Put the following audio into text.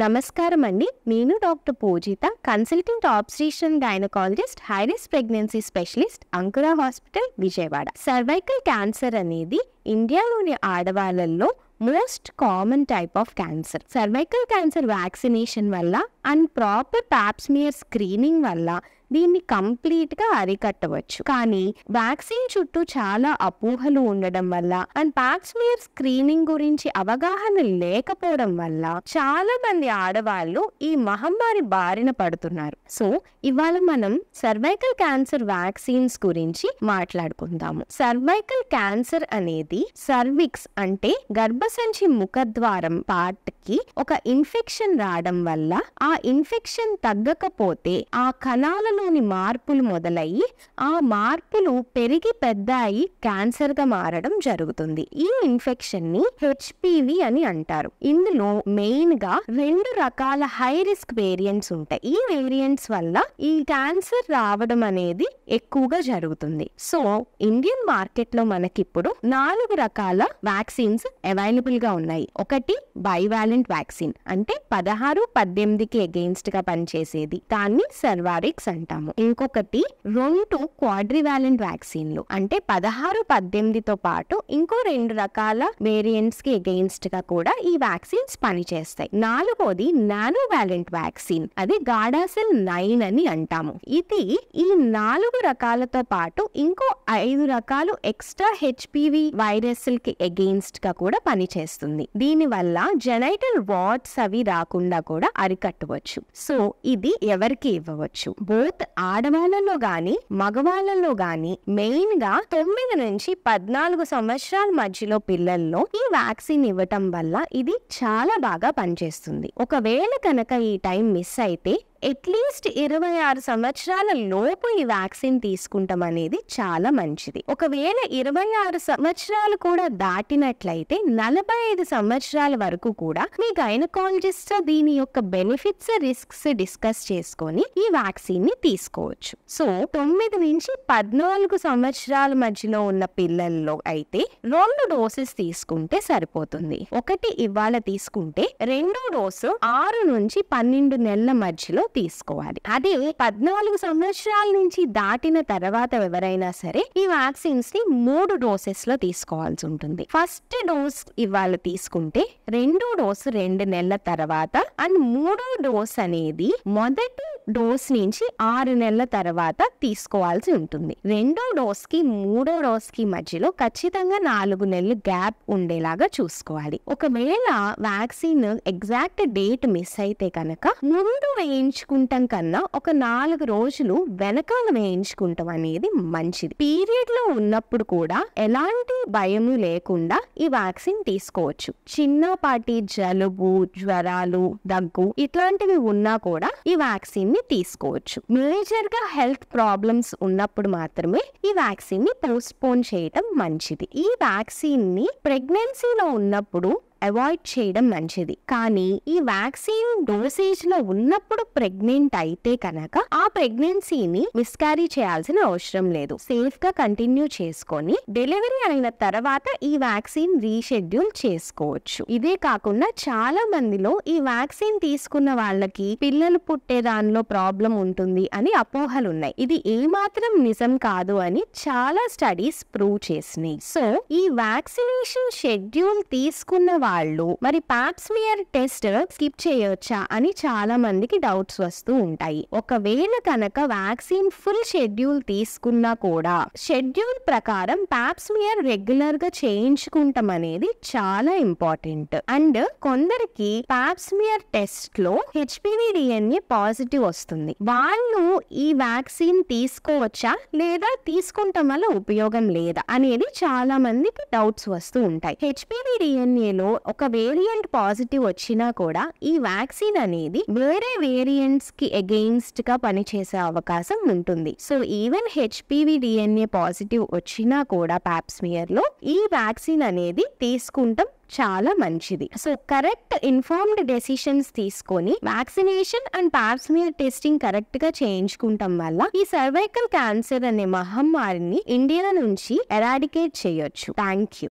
నమస్కారం అండి నేను doctor Pujitha consultant obstetrician gynaecologist high risk pregnancy specialist Ankura hospital Vijayawada cervical cancer అనేది ఇండియాలోని ఆడవాళ్ళల్లో most common type of cancer cervical cancer vaccination వల్ల అండ్ ప్రాపర్ ప్యాప్స్మియర్ స్క్రీనింగ్ వల్ల దీన్ని కంప్లీట్ గా అరికట్టవచ్చు కానీ వ్యాక్సిన్ చుట్టూ చాలా అపోహలు ఉండడం వల్ల అండ్ మీర్ స్క్రీనింగ్ గురించి అవగాహన లేకపోవడం వల్ల చాలా మంది ఆడవాళ్ళు ఈ మహమ్మారి బారిన పడుతున్నారు సో ఇవాళ మనం సర్వైకల్ క్యాన్సర్ వ్యాక్సిన్స్ గురించి మాట్లాడుకుందాము సర్వైకల్ క్యాన్సర్ అనేది సర్విక్స్ అంటే గర్భసంచి ముఖద్వారం పార్ట్ కి ఒక ఇన్ఫెక్షన్ రావడం వల్ల ఆ ఇన్ఫెక్షన్ తగ్గకపోతే ఆ కణాలను మెదడులోని మార్పులు మొదలయ్యి ఆ మార్పులు పెరిగి పెద్ద అయి క్యాన్సర్గా మారడం జరుగుతుంది ఈ ఇన్ఫెక్షన్ని హెచ్పివి అని అంటారు ఇందులో మెయిన్గా రెండు రకాల హై రిస్క్ వేరియంట్స్ ఉంటాయి ఈ వేరియంట్స్ వల్ల ఈ క్యాన్సర్ రావడం అనేది ఎక్కువగా జరుగుతుంది సో ఇండియన్ మార్కెట్ లో మనకి ఇప్పుడు నాలుగు రకాల వ్యాక్సిన్స్ అవైలబుల్ గా ఉన్నాయి ఒకటి బైవాలెంట్ వ్యాక్సిన్ అంటే పదహారు పద్దెనిమిదికి అగెయిన్స్ట్ గా పనిచేసేది దాన్ని సర్వారిక్స్ అంటారు ఉంటాము ఇంకొకటి రెండు క్వాడ్రివాలెంట్ వ్యాక్సిన్లు అంటే పదహారు పద్దెనిమిదితో పాటు ఇంకో రెండు రకాల వేరియంట్స్ కి అగెయిన్స్ట్ గా కూడా ఈ వ్యాక్సిన్స్ పనిచేస్తాయి నాలుగోది నానోవాలెంట్ వ్యాక్సిన్ అది గాడాసిల్ నైన్ అని అంటాము ఇది ఈ నాలుగు రకాలతో పాటు ఇంకో ఐదు రకాలు ఎక్స్ట్రా హెచ్పివి వైరస్ కి అగెయిన్స్ట్ గా కూడా పనిచేస్తుంది దీని వల్ల జెనైటల్ వార్డ్స్ అవి రాకుండా కూడా అరికట్టవచ్చు సో ఇది ఎవరికి ఇవ్వవచ్చు బోత్ బర్త్ ఆడవాళ్ళలో గాని మగవాళ్ళలో గాని మెయిన్ గా తొమ్మిది నుంచి పద్నాలుగు సంవత్సరాల మధ్యలో పిల్లల్లో ఈ వ్యాక్సిన్ ఇవ్వటం వల్ల ఇది చాలా బాగా పనిచేస్తుంది ఒకవేళ కనుక ఈ టైం మిస్ అయితే అట్లీస్ట్ ఇరవై ఆరు సంవత్సరాల లోపు ఈ వ్యాక్సిన్ తీసుకుంటాం అనేది చాలా మంచిది ఒకవేళ ఇరవై ఆరు సంవత్సరాలు కూడా దాటినట్లయితే నలభై ఐదు సంవత్సరాల వరకు కూడా మీ గైనకాలజిస్ట్ దీని యొక్క బెనిఫిట్స్ రిస్క్స్ డిస్కస్ చేసుకొని ఈ వ్యాక్సిన్ ని తీసుకోవచ్చు సో తొమ్మిది నుంచి పద్నాలుగు సంవత్సరాల మధ్యలో ఉన్న పిల్లల్లో అయితే రెండు డోసెస్ తీసుకుంటే సరిపోతుంది ఒకటి ఇవాళ తీసుకుంటే రెండో డోసు ఆరు నుంచి పన్నెండు నెలల మధ్యలో తీసుకోవాలి అదే పద్నాలుగు సంవత్సరాల నుంచి దాటిన తర్వాత ఎవరైనా సరే ఈ వ్యాక్సిన్స్ ని మూడు డోసెస్ లో తీసుకోవాల్సి ఉంటుంది ఫస్ట్ డోస్ ఇవాళ తీసుకుంటే రెండో డోసు రెండు నెలల తర్వాత అండ్ మూడో డోస్ అనేది మొదటి డోస్ నుంచి ఆరు నెలల తర్వాత తీసుకోవాల్సి ఉంటుంది రెండో డోస్కి మూడో డోస్కి మధ్యలో ఖచ్చితంగా నాలుగు నెలలు గ్యాప్ ఉండేలాగా చూసుకోవాలి ఒకవేళ వ్యాక్సిన్ ఎగ్జాక్ట్ డేట్ మిస్ అయితే కనుక ముందు వేయించుకుంటాం కన్నా ఒక నాలుగు రోజులు వెనకాల వేయించుకుంటాం అనేది మంచిది పీరియడ్ లో ఉన్నప్పుడు కూడా ఎలాంటి భయం లేకుండా ఈ వ్యాక్సిన్ తీసుకోవచ్చు చిన్నపాటి జలుబు జ్వరాలు దగ్గు ఇట్లాంటివి ఉన్నా కూడా ఈ వ్యాక్సిన్ వ్యాక్సిన్ని తీసుకోవచ్చు మేజర్గా హెల్త్ ప్రాబ్లమ్స్ ఉన్నప్పుడు మాత్రమే ఈ వ్యాక్సిన్ పోస్ట్ పోన్ చేయటం మంచిది ఈ వ్యాక్సిన్ని ప్రెగ్నెన్సీలో ఉన్నప్పుడు అవాయిడ్ చేయడం మంచిది కానీ ఈ వ్యాక్సిన్ డోసేజ్ లో ఉన్నప్పుడు ప్రెగ్నెంట్ అయితే కనుక ఆ ప్రెగ్నెన్సీని మిస్కారీ చేయాల్సిన అవసరం లేదు సేఫ్ గా కంటిన్యూ చేసుకొని డెలివరీ అయిన తర్వాత ఈ వ్యాక్సిన్ రీషెడ్యూల్ చేసుకోవచ్చు ఇదే కాకుండా చాలా మందిలో ఈ వ్యాక్సిన్ తీసుకున్న వాళ్ళకి పిల్లలు పుట్టే దానిలో ప్రాబ్లం ఉంటుంది అని అపోహలు ఉన్నాయి ఇది ఏమాత్రం నిజం కాదు అని చాలా స్టడీస్ ప్రూవ్ చేసినాయి సో ఈ వ్యాక్సినేషన్ షెడ్యూల్ తీసుకున్న వాళ్ళు మరి పాప్స్మియర్ టెస్ట్ స్కిప్ చేయొచ్చా అని చాలా మందికి డౌట్స్ వస్తూ ఉంటాయి ఒకవేళ కనుక వ్యాక్సిన్ ఫుల్ షెడ్యూల్ తీసుకున్నా కూడా షెడ్యూల్ ప్రకారం పాప్స్మియర్ రెగ్యులర్ గా చేయించుకుంటాం అనేది చాలా ఇంపార్టెంట్ అండ్ కొందరికి పాప్స్మియర్ టెస్ట్ లో హెచ్పివి డిఎన్ఏ పాజిటివ్ వస్తుంది వాళ్ళు ఈ వ్యాక్సిన్ తీసుకోవచ్చా లేదా తీసుకుంటాం వల్ల ఉపయోగం లేదా అనేది చాలా మందికి డౌట్స్ వస్తూ ఉంటాయి హెచ్పివి డిఎన్ఏ లో ఒక వేరియంట్ పాజిటివ్ వచ్చినా కూడా ఈ వ్యాక్సిన్ అనేది వేరే వేరియంట్స్ కి అగెయిన్స్ట్ గా పనిచేసే అవకాశం ఉంటుంది so even HPV DNA positive వచ్చినా కూడా పాప్స్మియర్ లో ఈ వ్యాక్సిన్ అనేది తీసుకుంటాం చాలా మంచిది సో కరెక్ట్ ఇన్ఫార్మ్డ్ డెసిషన్స్ తీసుకొని vaccination and pap smear testing correct గా చేయించుకుంటాం వల్ల ఈ సర్వైకల్ క్యాన్సర్ అనే మహమ్మారిని ఇండియా నుంచి ఎరాడికేట్ చేయొచ్చు థ్యాంక్ యూ